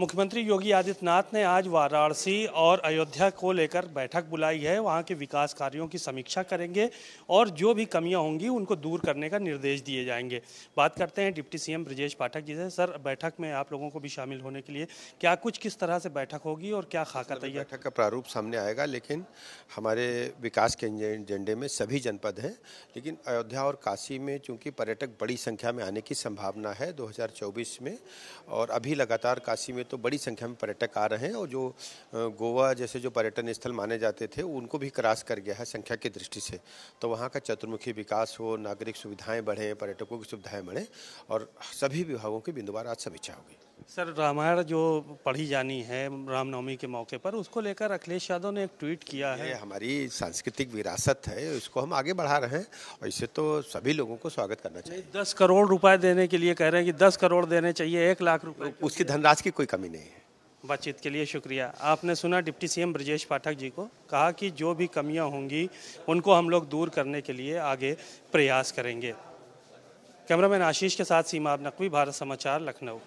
मुख्यमंत्री योगी आदित्यनाथ ने आज वाराणसी और अयोध्या को लेकर बैठक बुलाई है वहाँ के विकास कार्यों की समीक्षा करेंगे और जो भी कमियाँ होंगी उनको दूर करने का निर्देश दिए जाएंगे बात करते हैं डिप्टी सीएम ब्रजेश पाठक जी से सर बैठक में आप लोगों को भी शामिल होने के लिए क्या कुछ किस तरह से बैठक होगी और क्या खाका मतलब तैयार बैठक का प्रारूप सामने आएगा लेकिन हमारे विकास के एजेंडे में सभी जनपद हैं लेकिन अयोध्या और काशी में चूँकि पर्यटक बड़ी संख्या में आने की संभावना है दो में और अभी लगातार काशी में तो बड़ी संख्या में पर्यटक आ रहे हैं और जो गोवा जैसे जो पर्यटन स्थल माने जाते थे उनको भी क्रॉस कर गया है संख्या की दृष्टि से तो वहाँ का चतुर्मुखी विकास हो नागरिक सुविधाएँ बढ़ें पर्यटकों की सुविधाएँ बढ़ें और सभी विभागों की बिंदुवार आज समीक्षा होगी सर रामायण जो पढ़ी जानी है रामनवमी के मौके पर उसको लेकर अखिलेश यादव ने एक ट्वीट किया है हमारी सांस्कृतिक विरासत है उसको हम आगे बढ़ा रहे हैं और इसे तो सभी लोगों को स्वागत करना चाहिए दस करोड़ रुपए देने के लिए कह रहे हैं कि दस करोड़ देने चाहिए एक लाख रुपए उसकी धनराशि की कोई कमी नहीं है बातचीत के लिए शुक्रिया आपने सुना डिप्टी सीएम ब्रजेश पाठक जी को कहा कि जो भी कमियां होंगी उनको हम लोग दूर करने के लिए आगे प्रयास करेंगे कैमरामैन आशीष के साथ सीमा नकवी भारत समाचार लखनऊ